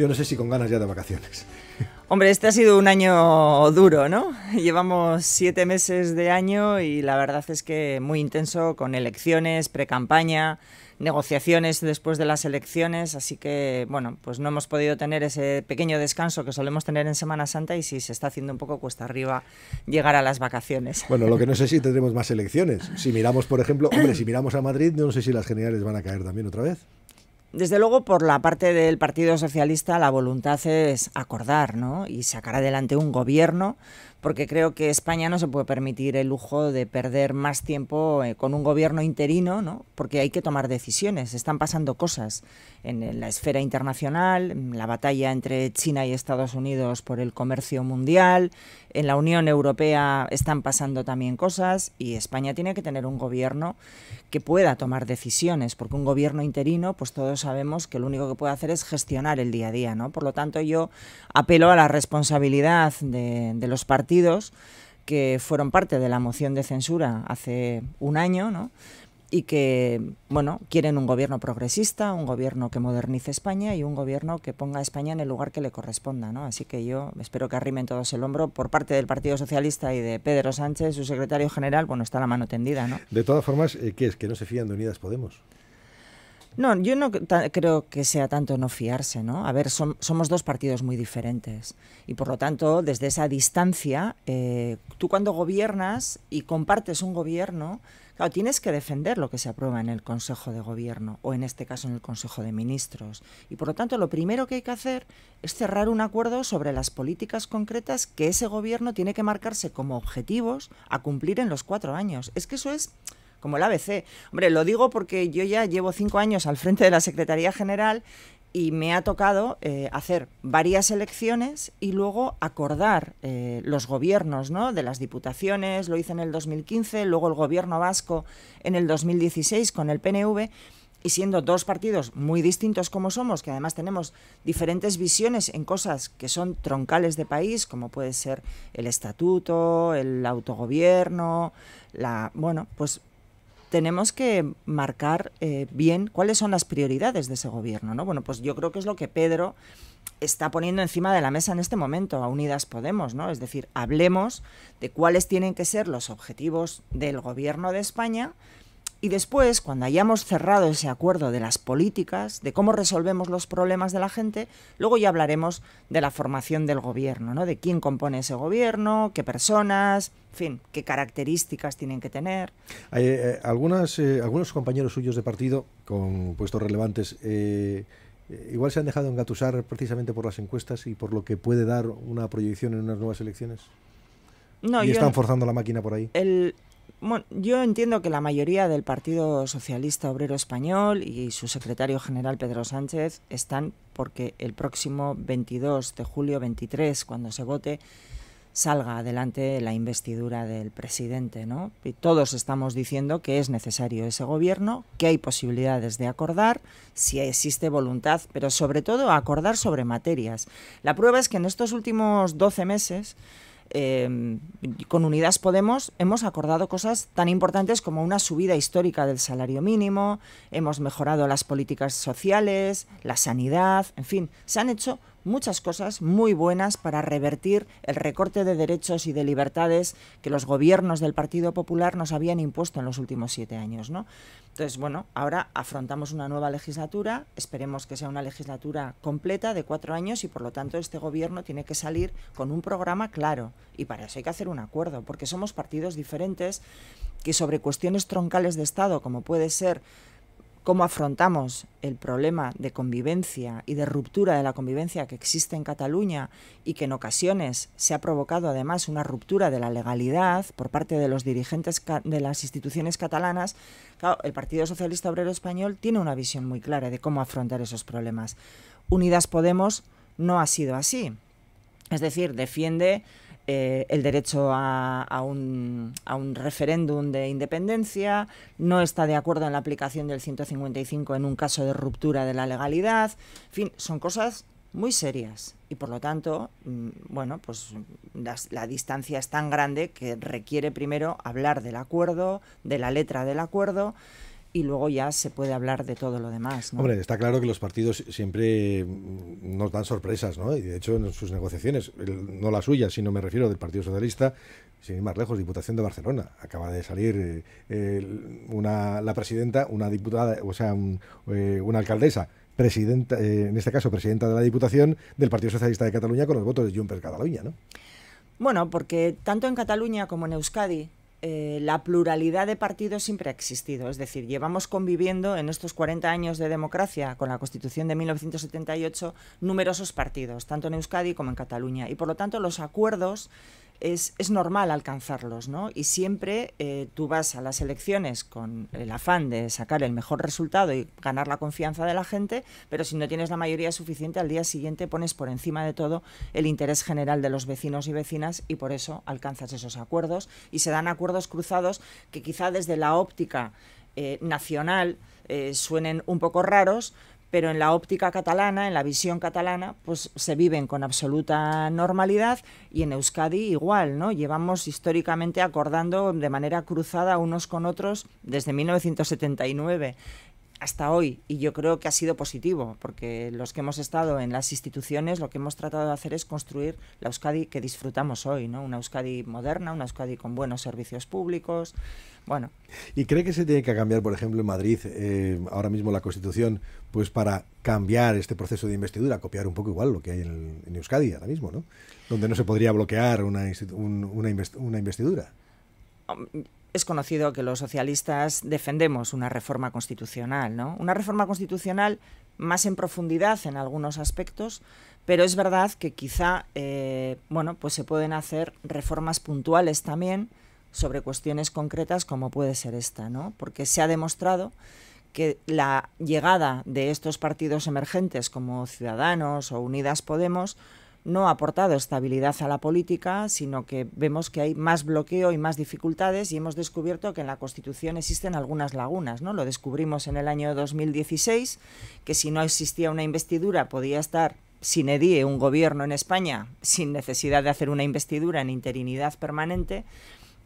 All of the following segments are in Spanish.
Yo no sé si con ganas ya de vacaciones. Hombre, este ha sido un año duro, ¿no? Llevamos siete meses de año y la verdad es que muy intenso con elecciones, precampaña, negociaciones después de las elecciones, así que, bueno, pues no hemos podido tener ese pequeño descanso que solemos tener en Semana Santa y si se está haciendo un poco cuesta arriba llegar a las vacaciones. Bueno, lo que no sé si tendremos más elecciones. Si miramos, por ejemplo, hombre, si miramos a Madrid, no sé si las generales van a caer también otra vez. Desde luego, por la parte del Partido Socialista, la voluntad es acordar ¿no? y sacar adelante un gobierno porque creo que España no se puede permitir el lujo de perder más tiempo eh, con un gobierno interino, ¿no? porque hay que tomar decisiones. Están pasando cosas en la esfera internacional, la batalla entre China y Estados Unidos por el comercio mundial, en la Unión Europea están pasando también cosas y España tiene que tener un gobierno que pueda tomar decisiones, porque un gobierno interino, pues todos sabemos que lo único que puede hacer es gestionar el día a día. ¿no? Por lo tanto, yo apelo a la responsabilidad de, de los partidos partidos que fueron parte de la moción de censura hace un año, ¿no? y que bueno quieren un gobierno progresista, un gobierno que modernice España y un gobierno que ponga a España en el lugar que le corresponda, ¿no? Así que yo espero que arrimen todos el hombro por parte del Partido Socialista y de Pedro Sánchez, su secretario general, bueno está la mano tendida, ¿no? De todas formas, eh, ¿qué es que no se fían de Unidas Podemos? No, yo no creo que sea tanto no fiarse, ¿no? A ver, somos dos partidos muy diferentes y por lo tanto, desde esa distancia, eh, tú cuando gobiernas y compartes un gobierno, claro, tienes que defender lo que se aprueba en el Consejo de Gobierno o en este caso en el Consejo de Ministros. Y por lo tanto, lo primero que hay que hacer es cerrar un acuerdo sobre las políticas concretas que ese gobierno tiene que marcarse como objetivos a cumplir en los cuatro años. Es que eso es como el ABC. Hombre, lo digo porque yo ya llevo cinco años al frente de la Secretaría General y me ha tocado eh, hacer varias elecciones y luego acordar eh, los gobiernos de las diputaciones, lo hice en el 2015, luego el gobierno vasco en el 2016 con el PNV y siendo dos partidos muy distintos como somos, que además tenemos diferentes visiones en cosas que son troncales de país, como puede ser el estatuto, el autogobierno, la bueno, pues tenemos que marcar eh, bien cuáles son las prioridades de ese gobierno, ¿no? Bueno, pues yo creo que es lo que Pedro está poniendo encima de la mesa en este momento a Unidas Podemos, ¿no? Es decir, hablemos de cuáles tienen que ser los objetivos del gobierno de España y después, cuando hayamos cerrado ese acuerdo de las políticas, de cómo resolvemos los problemas de la gente, luego ya hablaremos de la formación del gobierno, ¿no? De quién compone ese gobierno, qué personas, en fin, qué características tienen que tener. Hay, eh, algunas, eh, algunos compañeros suyos de partido con puestos relevantes eh, igual se han dejado engatusar precisamente por las encuestas y por lo que puede dar una proyección en unas nuevas elecciones. No, y están forzando la máquina por ahí. El, yo entiendo que la mayoría del Partido Socialista Obrero Español y su secretario general Pedro Sánchez están porque el próximo 22 de julio 23, cuando se vote, salga adelante la investidura del presidente, ¿no? Y todos estamos diciendo que es necesario ese gobierno, que hay posibilidades de acordar, si existe voluntad, pero sobre todo acordar sobre materias. La prueba es que en estos últimos 12 meses Em, con Unidas Podemos hemos acordado cosas tan importantes como una subida histórica del salario mínimo, hemos mejorado las políticas sociales, la sanidad, en fin, se han hecho muchas cosas muy buenas para revertir el recorte de derechos y de libertades que los gobiernos del Partido Popular nos habían impuesto en los últimos siete años. Entonces, bueno, ahora afrontamos una nueva legislatura, esperemos que sea una legislatura completa de cuatro años y por lo tanto este gobierno tiene que salir con un programa claro y para eso hay que hacer un acuerdo, porque somos partidos diferentes que sobre cuestiones troncales de Estado, como puede ser cómo afrontamos el problema de convivencia y de ruptura de la convivencia que existe en Cataluña y que en ocasiones se ha provocado además una ruptura de la legalidad por parte de los dirigentes de las instituciones catalanas, el Partido Socialista Obrero Español tiene una visión muy clara de cómo afrontar esos problemas. Unidas Podemos no ha sido así. Es decir, defiende eh, el derecho a, un, a un referéndum de independencia, no está de acuerdo en la aplicación del 155 en un caso de ruptura de la legalidad. En fin, son cosas muy serias y por lo tanto, mm, bueno, pues la, distancia es tan grande que requiere primero hablar del acuerdo, de la letra del acuerdo y luego ya se puede hablar de todo lo demás. ¿no? Hombre, está claro que los partidos siempre mm, nos dan sorpresas, ¿no? Y de hecho en sus negociaciones, no la suya, sino me refiero del Partido Socialista, sin ir más lejos, Diputación de Barcelona. Acaba de salir eh, una, la presidenta, una diputada, o sea, eh, una alcaldesa presidenta, eh, en este caso presidenta de la Diputación del Partido Socialista de Cataluña con los votos de Junts Cataluña, ¿no? Bueno, porque tanto en Cataluña como en Euskadi eh, la pluralidad de partidos siempre ha existido. Es decir, llevamos conviviendo en estos 40 años de democracia con la Constitución de 1978 numerosos partidos, tanto en Euskadi como en Cataluña. Y por lo tanto, los acuerdos es, normal alcanzarlos, ¿no? Y siempre eh, tú vas a las elecciones con el afán de sacar el mejor resultado y ganar la confianza de la gente, pero si no tienes la mayoría suficiente, al día siguiente pones por encima de todo el interés general de los vecinos y vecinas y por eso alcanzas esos acuerdos y se dan acuerdos cruzados que quizá desde la óptica eh, nacional eh, suenen un poco raros, pero en la óptica catalana, en la visión catalana, pues se viven con absoluta normalidad y en Euskadi igual, ¿no? Llevamos históricamente acordando de manera cruzada unos con otros desde 1979 hasta hoy y yo creo que ha sido positivo porque los que hemos estado en las instituciones lo que hemos tratado de hacer es construir la Euskadi que disfrutamos hoy, ¿no? Una Euskadi moderna, una Euskadi con buenos servicios públicos, bueno. ¿Y cree que se tiene que cambiar, por ejemplo, en Madrid eh, ahora mismo la Constitución, pues para cambiar este proceso de investidura, copiar un poco igual lo que hay en, Euskadi ahora mismo, ¿no? Donde no se podría bloquear una, una, una investidura es conocido que los socialistas defendemos una reforma constitucional, ¿no? Una reforma constitucional más en profundidad en algunos aspectos, pero es verdad que quizá, eh, bueno, pues se pueden hacer reformas puntuales también sobre cuestiones concretas como puede ser esta, ¿no? Porque se ha demostrado que la llegada de estos partidos emergentes como Ciudadanos o Unidas Podemos no ha aportado estabilidad a la política, sino que vemos que hay más bloqueo y más dificultades y hemos descubierto que en la Constitución existen algunas lagunas. ¿no? Lo descubrimos en el año 2016, que si no existía una investidura podía estar sin edie un gobierno en España, sin necesidad de hacer una investidura en interinidad permanente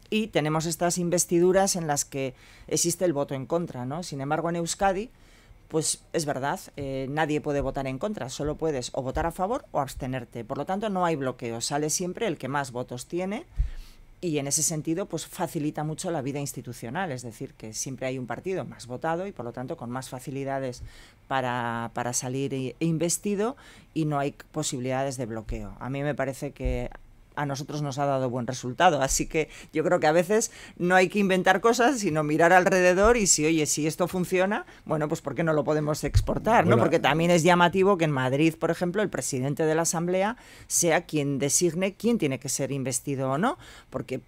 y tenemos estas investiduras en las que existe el voto en contra, ¿no? Sin embargo, en Euskadi pues es verdad, eh, nadie puede votar en contra, solo puedes o votar a favor o abstenerte. Por lo tanto, no hay bloqueo, sale siempre el que más votos tiene y en ese sentido pues facilita mucho la vida institucional, es decir, que siempre hay un partido más votado y por lo tanto con más facilidades para, para salir e, e investido y no hay posibilidades de bloqueo. A mí me parece que a nosotros nos ha dado buen resultado. Así que yo creo que a veces no hay que inventar cosas, sino mirar alrededor y si, oye, si esto funciona, bueno, pues ¿por qué no lo podemos exportar? ¿no? Porque también es llamativo que en Madrid, por ejemplo, el presidente de la Asamblea sea quien designe quién tiene que ser investido o no, porque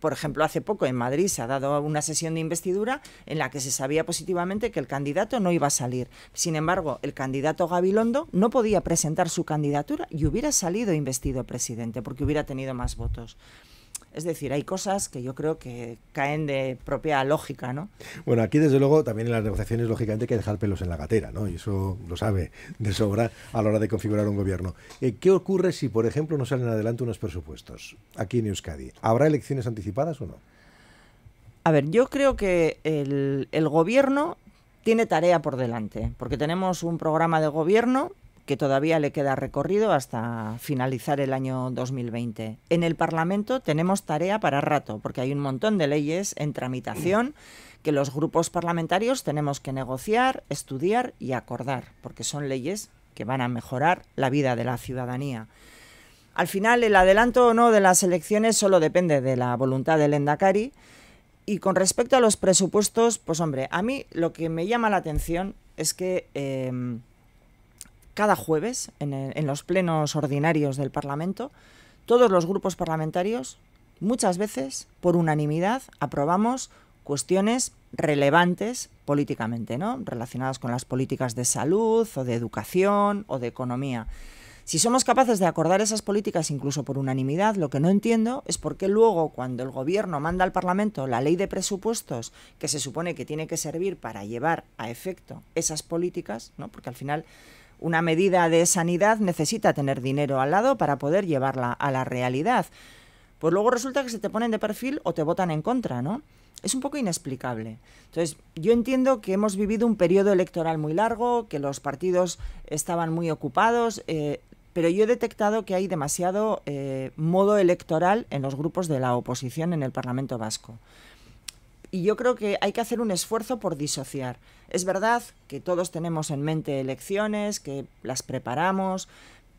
por ejemplo, hace poco en Madrid se ha dado una sesión de investidura en la que se sabía positivamente que el candidato no iba a salir. Sin embargo, el candidato Gabilondo no podía presentar su candidatura y hubiera salido investido presidente porque hubiera tenido más votos. Es decir, hay cosas que yo creo que caen de propia lógica, ¿no? Bueno, aquí desde luego también en las negociaciones lógicamente hay que dejar pelos en la gatera, ¿no? Y eso lo sabe de sobra a la hora de configurar un gobierno. Eh, ¿Qué ocurre si, por ejemplo, no salen adelante unos presupuestos aquí en Euskadi? ¿Habrá elecciones anticipadas o no? A ver, yo creo que el, el gobierno tiene tarea por delante, porque tenemos un programa de gobierno que todavía le queda recorrido hasta finalizar el año 2020. En el Parlamento tenemos tarea para rato, porque hay un montón de leyes en tramitación que los grupos parlamentarios tenemos que negociar, estudiar y acordar, porque son leyes que van a mejorar la vida de la ciudadanía. Al final, el adelanto o no de las elecciones solo depende de la voluntad del Endacari. Y con respecto a los presupuestos, pues hombre, a mí lo que me llama la atención es que eh, cada jueves en, los plenos ordinarios del Parlamento. Todos los grupos parlamentarios, muchas veces, por unanimidad, aprobamos cuestiones relevantes políticamente, ¿no? Relacionadas con las políticas de salud o de educación o de economía. Si somos capaces de acordar esas políticas incluso por unanimidad, lo que no entiendo es por qué luego cuando el Gobierno manda al Parlamento la ley de presupuestos que se supone que tiene que servir para llevar a efecto esas políticas, ¿no? porque al final una medida de sanidad necesita tener dinero al lado para poder llevarla a la realidad. Pues luego resulta que se te ponen de perfil o te votan en contra, ¿no? Es un poco inexplicable. Entonces, yo entiendo que hemos vivido un periodo electoral muy largo, que los partidos estaban muy ocupados, eh, pero yo he detectado que hay demasiado eh, modo electoral en los grupos de la oposición en el Parlamento vasco. Y yo creo que hay que hacer un esfuerzo por disociar. Es verdad que todos tenemos en mente elecciones, que las preparamos,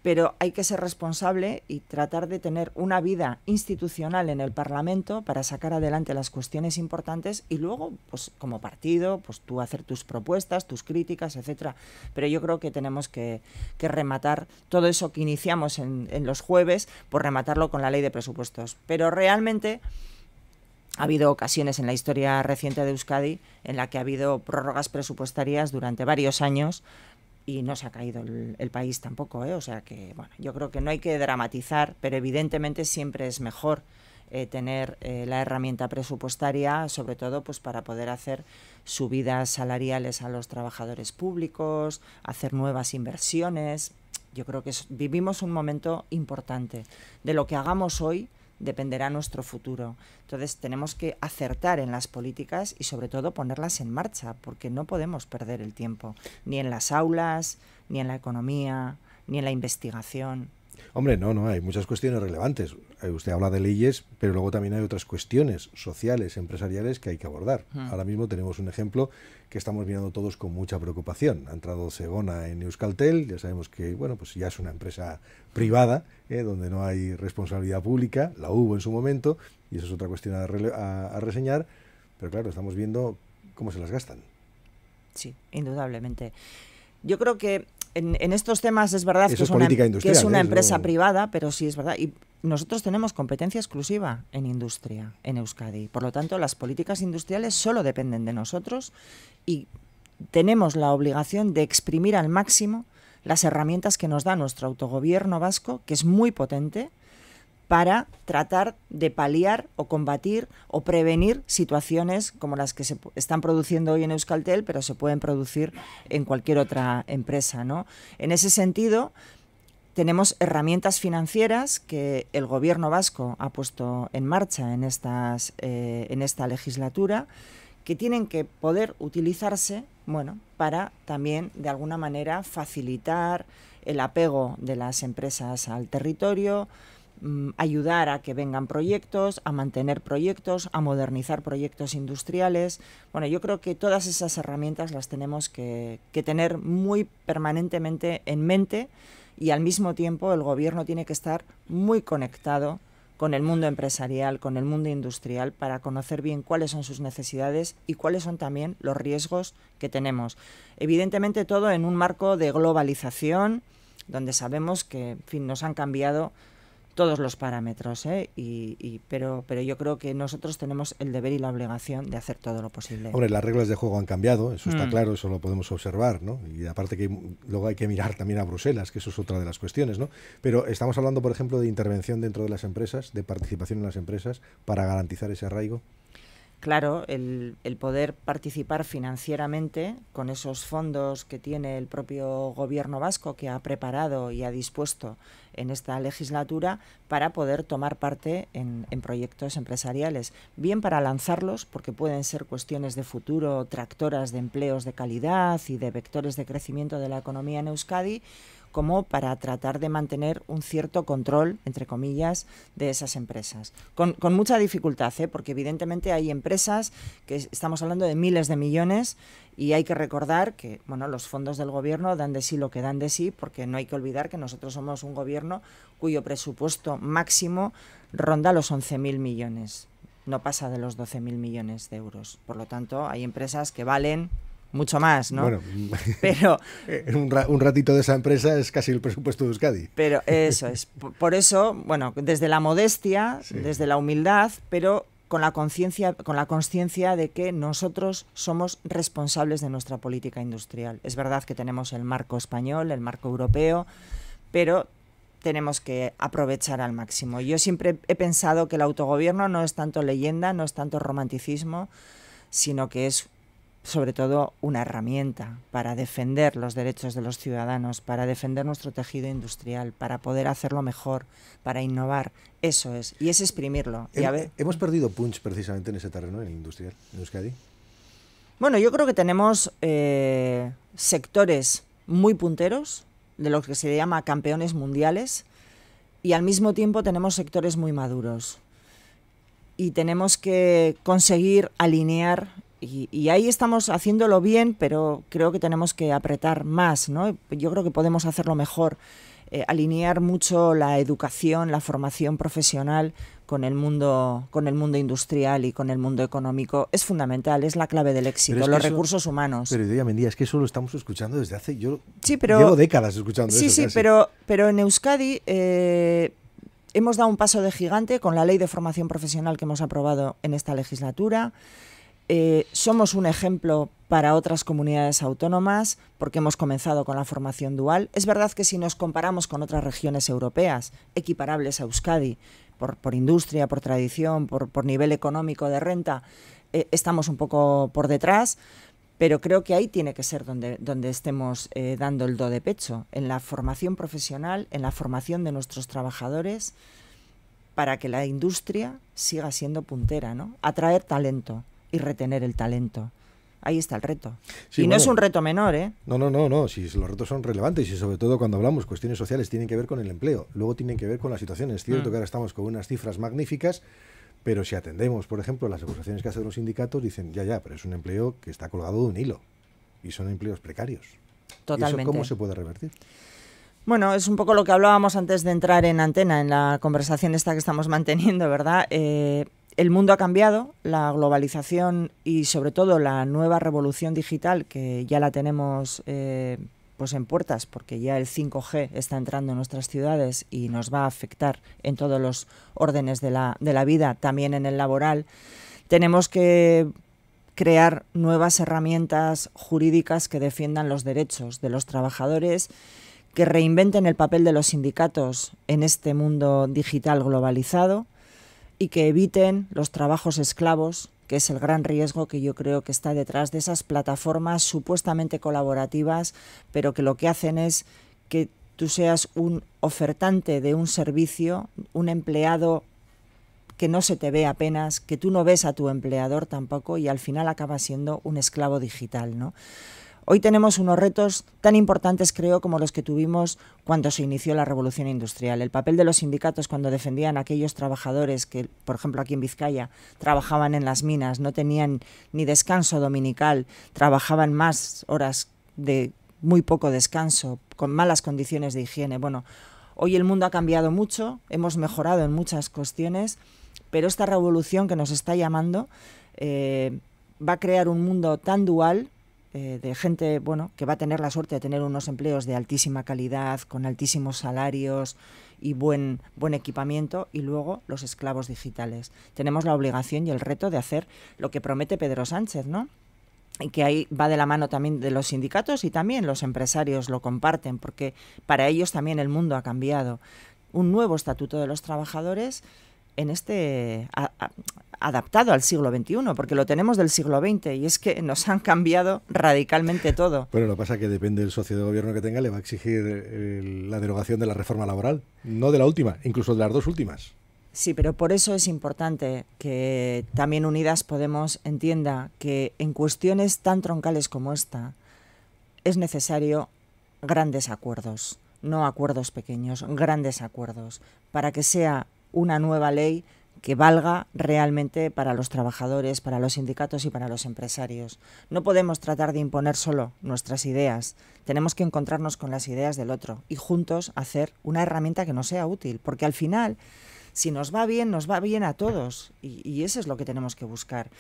pero hay que ser responsable y tratar de tener una vida institucional en el Parlamento para sacar adelante las cuestiones importantes y luego, pues como partido, pues tú hacer tus propuestas, tus críticas, etcétera. Pero yo creo que tenemos que, rematar todo eso que iniciamos en, en los jueves, por rematarlo con la ley de presupuestos. Pero realmente ha habido ocasiones en la historia reciente de Euskadi en la que ha habido prórrogas presupuestarias durante varios años y no se ha caído el, país tampoco. ¿eh? O sea que, bueno, yo creo que no hay que dramatizar, pero evidentemente siempre es mejor eh, tener eh, la herramienta presupuestaria, sobre todo pues para poder hacer subidas salariales a los trabajadores públicos, hacer nuevas inversiones. Yo creo que vivimos un momento importante. De lo que hagamos hoy dependerá nuestro futuro. Entonces tenemos que acertar en las políticas y sobre todo ponerlas en marcha, porque no podemos perder el tiempo, ni en las aulas, ni en la economía, ni en la investigación. Hombre, no, no, hay muchas cuestiones relevantes. Eh, usted habla de leyes, pero luego también hay otras cuestiones sociales, empresariales que hay que abordar. Hmm. Ahora mismo tenemos un ejemplo que estamos mirando todos con mucha preocupación. Ha entrado Segona en Euskaltel, ya sabemos que, bueno, pues ya es una empresa privada, eh, donde no hay responsabilidad pública, la hubo en su momento, y eso es otra cuestión a reseñar, pero claro, estamos viendo cómo se las gastan. Sí, indudablemente. Yo creo que en, estos temas es verdad que es, una, em, ¿eh? empresa privada, pero sí es verdad. Y nosotros tenemos competencia exclusiva en industria, en Euskadi. Por lo tanto, las políticas industriales solo dependen de nosotros y tenemos la obligación de exprimir al máximo las herramientas que nos da nuestro autogobierno vasco, que es muy potente para tratar de paliar o combatir o prevenir situaciones como las que se están produciendo hoy en Euskaltel, pero se pueden producir en cualquier otra empresa. ¿no? En ese sentido, tenemos herramientas financieras que el gobierno vasco ha puesto en marcha en, estas, eh, en esta legislatura que tienen que poder utilizarse bueno, para también de alguna manera facilitar el apego de las empresas al territorio, Mm, ayudar a que vengan proyectos, a mantener proyectos, a modernizar proyectos industriales. Bueno, yo creo que todas esas herramientas las tenemos que, tener muy permanentemente en mente y al mismo tiempo el gobierno tiene que estar muy conectado con el mundo empresarial, con el mundo industrial, para conocer bien cuáles son sus necesidades y cuáles son también los riesgos que tenemos. Evidentemente todo en un marco de globalización, donde sabemos que fin, nos han cambiado todos los parámetros, ¿eh? y, pero, pero yo creo que nosotros tenemos el deber y la obligación de hacer todo lo posible. Hombre, las reglas de juego han cambiado, eso está mm. claro, eso lo podemos observar, Y aparte que luego hay que mirar también a Bruselas, que eso es otra de las cuestiones, ¿no? Pero estamos hablando, por ejemplo, de intervención dentro de las empresas, de participación en las empresas, para garantizar ese arraigo claro, el, poder participar financieramente con esos fondos que tiene el propio gobierno vasco que ha preparado y ha dispuesto en esta legislatura para poder tomar parte en, en proyectos empresariales, bien para lanzarlos, porque pueden ser cuestiones de futuro, tractoras de empleos de calidad y de vectores de crecimiento de la economía en Euskadi, como para tratar de mantener un cierto control, entre comillas, de esas empresas. Con, mucha dificultad, ¿eh? porque evidentemente hay empresas que estamos hablando de miles de millones y hay que recordar que bueno, los fondos del gobierno dan de sí lo que dan de sí, porque no hay que olvidar que nosotros somos un gobierno cuyo presupuesto máximo ronda los 11.000 millones no pasa de los 12.000 millones de euros. Por lo tanto, hay empresas que valen mucho más, ¿no? Bueno, pero eh, un, ratito de esa empresa es casi el presupuesto de Euskadi. Pero eso es. Por eso, bueno, desde la modestia, desde la humildad, pero con la conciencia, con la conciencia de que nosotros somos responsables de nuestra política industrial. Es verdad que tenemos el marco español, el marco europeo, pero tenemos que aprovechar al máximo. Yo siempre he pensado que el autogobierno no es tanto leyenda, no es tanto romanticismo, sino que es sobre todo una herramienta para defender los derechos de los ciudadanos, para defender nuestro tejido industrial, para poder hacerlo mejor, para innovar. Eso es, y es exprimirlo. ¿Hemos perdido punch precisamente en ese terreno, en el industrial, en Euskadi? Bueno, yo creo que tenemos eh, sectores muy punteros, de los que se llama campeones mundiales, y al mismo tiempo tenemos sectores muy maduros. Y tenemos que conseguir alinear y, ahí estamos haciéndolo bien, pero creo que tenemos que apretar más, ¿no? Yo creo que podemos hacerlo mejor, eh, alinear mucho la educación, la formación profesional con el mundo, con el mundo industrial y con el mundo económico. Es fundamental, es la clave del éxito, los recursos humanos. Pero Idea Mendía, es que eso lo estamos escuchando desde hace, yo pero, llevo décadas escuchando sí, eso. Sí, sí, pero, pero en Euskadi eh, hemos dado un paso de gigante con la ley de formación profesional que hemos aprobado en esta legislatura. Eh, somos un ejemplo para otras comunidades autónomas porque hemos comenzado con la formación dual. Es verdad que si nos comparamos con otras regiones europeas equiparables a Euskadi, por, industria, por tradición, por, nivel económico de renta, eh, estamos un poco por detrás, pero creo que ahí tiene que ser donde, donde estemos eh, dando el do de pecho, en la formación profesional, en la formación de nuestros trabajadores, para que la industria siga siendo puntera, ¿no? Atraer talento y retener el talento. Ahí está el reto. y no es un reto menor, ¿eh? No, no, no, no. Si los retos son relevantes y sobre todo cuando hablamos cuestiones sociales tienen que ver con el empleo, luego tienen que ver con las situaciones. Es cierto mm. que ahora estamos con unas cifras magníficas, pero si atendemos, por ejemplo, las acusaciones que hacen los sindicatos, dicen, ya, ya, pero es un empleo que está colgado de un hilo y son empleos precarios. Totalmente. ¿Y ¿Cómo se puede revertir? Bueno, es un poco lo que hablábamos antes de entrar en antena, en la conversación esta que estamos manteniendo, ¿verdad? Eh, el mundo ha cambiado, la globalización y sobre todo la nueva revolución digital que ya la tenemos eh, pues en puertas porque ya el 5G está entrando en nuestras ciudades y nos va a afectar en todos los órdenes de la, de la vida, también en el laboral. Tenemos que crear nuevas herramientas jurídicas que defiendan los derechos de los trabajadores, que reinventen el papel de los sindicatos en este mundo digital globalizado y que eviten los trabajos esclavos, que es el gran riesgo que yo creo que está detrás de esas plataformas supuestamente colaborativas, pero que lo que hacen es que tú seas un ofertante de un servicio, un empleado que no se te ve apenas, que tú no ves a tu empleador tampoco y al final acaba siendo un esclavo digital, ¿no? Hoy tenemos unos retos tan importantes, creo, como los que tuvimos cuando se inició la revolución industrial. El papel de los sindicatos cuando defendían a aquellos trabajadores que, por ejemplo, aquí en Vizcaya trabajaban en las minas, no tenían ni descanso dominical, trabajaban más horas de muy poco descanso, con malas condiciones de higiene. Bueno, hoy el mundo ha cambiado mucho, hemos mejorado en muchas cuestiones, pero esta revolución que nos está llamando eh, va a crear un mundo tan dual eh, de gente bueno que va a tener la suerte de tener unos empleos de altísima calidad con altísimos salarios y buen buen equipamiento y luego los esclavos digitales tenemos la obligación y el reto de hacer lo que promete Pedro Sánchez no y que ahí va de la mano también de los sindicatos y también los empresarios lo comparten porque para ellos también el mundo ha cambiado un nuevo estatuto de los trabajadores en este adaptado al siglo XXI, porque lo tenemos del siglo XX y es que nos han cambiado radicalmente todo. Bueno, lo que pasa que depende del socio de gobierno que tenga, le va a exigir eh, la derogación de la reforma laboral, no de la última, incluso de las dos últimas. Sí, pero por eso es importante que también Unidas Podemos entienda que en cuestiones tan troncales como esta es necesario grandes acuerdos, no acuerdos pequeños, grandes acuerdos, para que sea una nueva ley que valga realmente para los trabajadores, para los sindicatos y para los empresarios. No podemos tratar de imponer solo nuestras ideas, tenemos que encontrarnos con las ideas del otro y juntos hacer una herramienta que nos sea útil, porque al final, si nos va bien, nos va bien a todos y, eso es lo que tenemos que buscar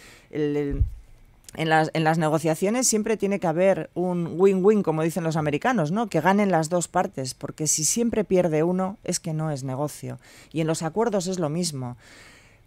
en las, en las negociaciones siempre tiene que haber un win-win, como dicen los americanos, ¿no? Que ganen las dos partes, porque si siempre pierde uno, es que no es negocio. Y en los acuerdos es lo mismo.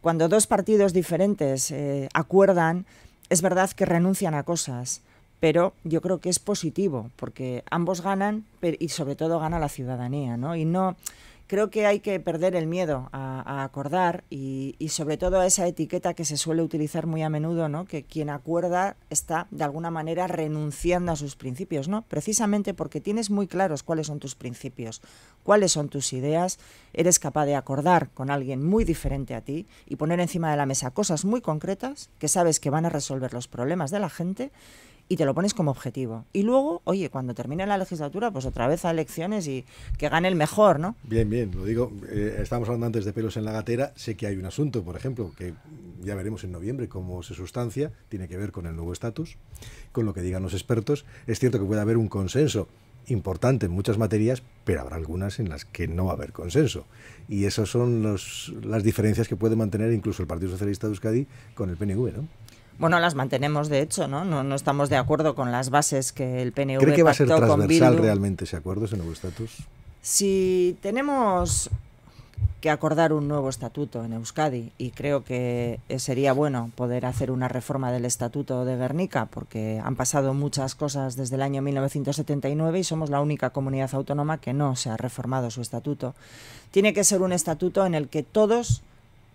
Cuando dos partidos diferentes eh, acuerdan, es verdad que renuncian a cosas, pero yo creo que es positivo, porque ambos ganan y sobre todo gana la ciudadanía, Y no Creo que hay que perder el miedo a, acordar y, sobre todo a esa etiqueta que se suele utilizar muy a menudo, ¿no? que quien acuerda está de alguna manera renunciando a sus principios, ¿no? precisamente porque tienes muy claros cuáles son tus principios, cuáles son tus ideas, eres capaz de acordar con alguien muy diferente a ti y poner encima de la mesa cosas muy concretas que sabes que van a resolver los problemas de la gente y te lo pones como objetivo. Y luego, oye, cuando termine la legislatura, pues otra vez a elecciones y que gane el mejor, ¿no? Bien, bien, lo digo. Eh, estamos hablando antes de pelos en la gatera. Sé que hay un asunto, por ejemplo, que ya veremos en noviembre cómo se sustancia. Tiene que ver con el nuevo estatus, con lo que digan los expertos. Es cierto que puede haber un consenso importante en muchas materias, pero habrá algunas en las que no va a haber consenso. Y esas son las diferencias que puede mantener incluso el Partido Socialista de Euskadi con el PNV, ¿no? Bueno, las mantenemos, de hecho, ¿no? ¿no? estamos de acuerdo con las bases que el PNV ¿Cree que va a ser transversal realmente ese acuerdo, ese nuevo estatus? Si tenemos que acordar un nuevo estatuto en Euskadi y creo que sería bueno poder hacer una reforma del estatuto de Guernica porque han pasado muchas cosas desde el año 1979 y somos la única comunidad autónoma que no se ha reformado su estatuto. Tiene que ser un estatuto en el que todos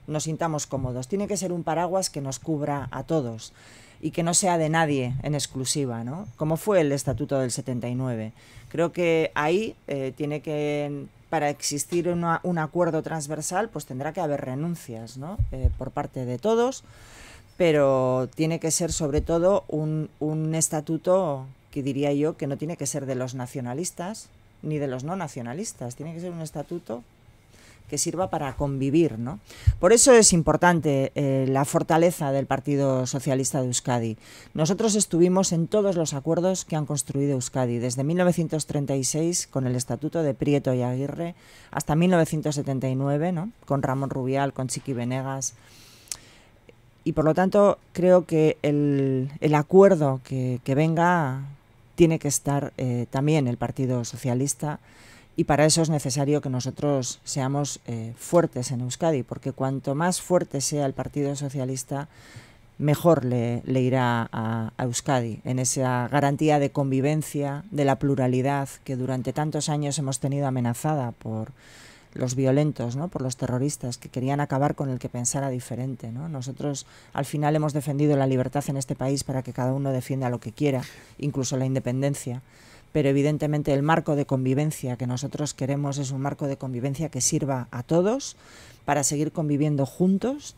nos sintamos cómodos. Tiene que ser un paraguas que nos cubra a todos y que no sea de nadie en exclusiva, ¿no? Como fue el Estatuto del 79. Creo que ahí eh, tiene que, para existir un acuerdo transversal, pues tendrá que haber renuncias, ¿no? Eh, por parte de todos, pero tiene que ser sobre todo un estatuto que diría yo que no tiene que ser de los nacionalistas ni de los no nacionalistas, tiene que ser un estatuto que sirva para convivir. Por eso es importante eh, la fortaleza del Partido Socialista de Euskadi. Nosotros estuvimos en todos los acuerdos que han construido Euskadi, desde 1936 con el Estatuto de Prieto y Aguirre hasta 1979, con Ramón Rubial, con Chiqui Venegas y por lo tanto creo que el, acuerdo que, venga tiene que estar eh, también el Partido Socialista y para eso es necesario que nosotros seamos eh, fuertes en Euskadi, porque cuanto más fuerte sea el Partido Socialista, mejor le, irá a, Euskadi, en esa garantía de convivencia, de la pluralidad que durante tantos años hemos tenido amenazada por los violentos, ¿no? por los terroristas que querían acabar con el que pensara diferente. Nosotros al final hemos defendido la libertad en este país para que cada uno defienda lo que quiera, incluso la independencia pero evidentemente el marco de convivencia que nosotros queremos es un marco de convivencia que sirva a todos para seguir conviviendo juntos,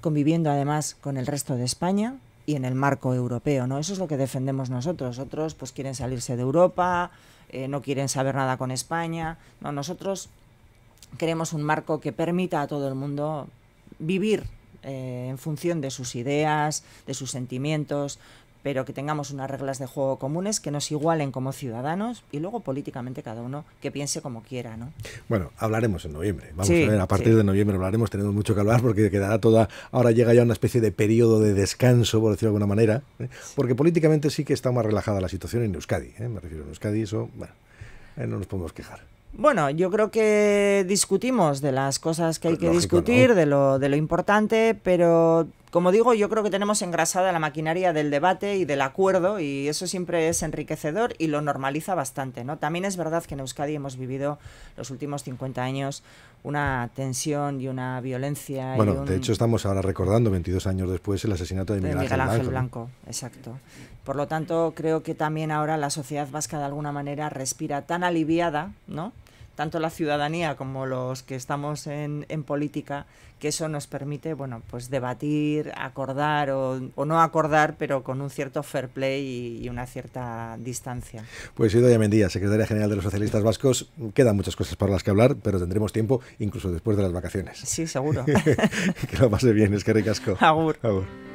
conviviendo además con el resto de España y en el marco europeo, ¿no? Eso es lo que defendemos nosotros. Otros pues quieren salirse de Europa, eh, no quieren saber nada con España. No, nosotros queremos un marco que permita a todo el mundo vivir eh, en función de sus ideas, de sus sentimientos, pero que tengamos unas reglas de juego comunes que nos igualen como ciudadanos y luego políticamente cada uno que piense como quiera, ¿no? Bueno, hablaremos en noviembre. Vamos a ver, a partir de noviembre hablaremos, tenemos mucho que hablar porque quedará toda ahora llega ya una especie de periodo de descanso, por decirlo de alguna manera, ¿eh? porque políticamente sí que está más relajada la situación en Euskadi, ¿eh? me refiero a Euskadi, eso, bueno, eh, no nos podemos quejar. Bueno, yo creo que discutimos de las cosas que hay que discutir, de, lo, de lo importante, pero como digo, yo creo que tenemos engrasada la maquinaria del debate y del acuerdo y eso siempre es enriquecedor y lo normaliza bastante, ¿no? También es verdad que en Euskadi hemos vivido los últimos 50 años una tensión y una violencia. Bueno, de hecho estamos ahora recordando 22 años después el asesinato de Miguel, de Miguel Ángel, Blanco. Exacto. Por lo tanto, creo que también ahora la sociedad vasca de alguna manera respira tan aliviada, ¿no? tanto la ciudadanía como los que estamos en, política, que eso nos permite, bueno, pues debatir, acordar o, no acordar, pero con un cierto fair play y, una cierta distancia. Pues doña Mendía, secretaria general de los socialistas vascos, quedan muchas cosas para las que hablar, pero tendremos tiempo incluso después de las vacaciones. Sí, seguro. que lo pase bien, es que ricasco. Agur. Agur.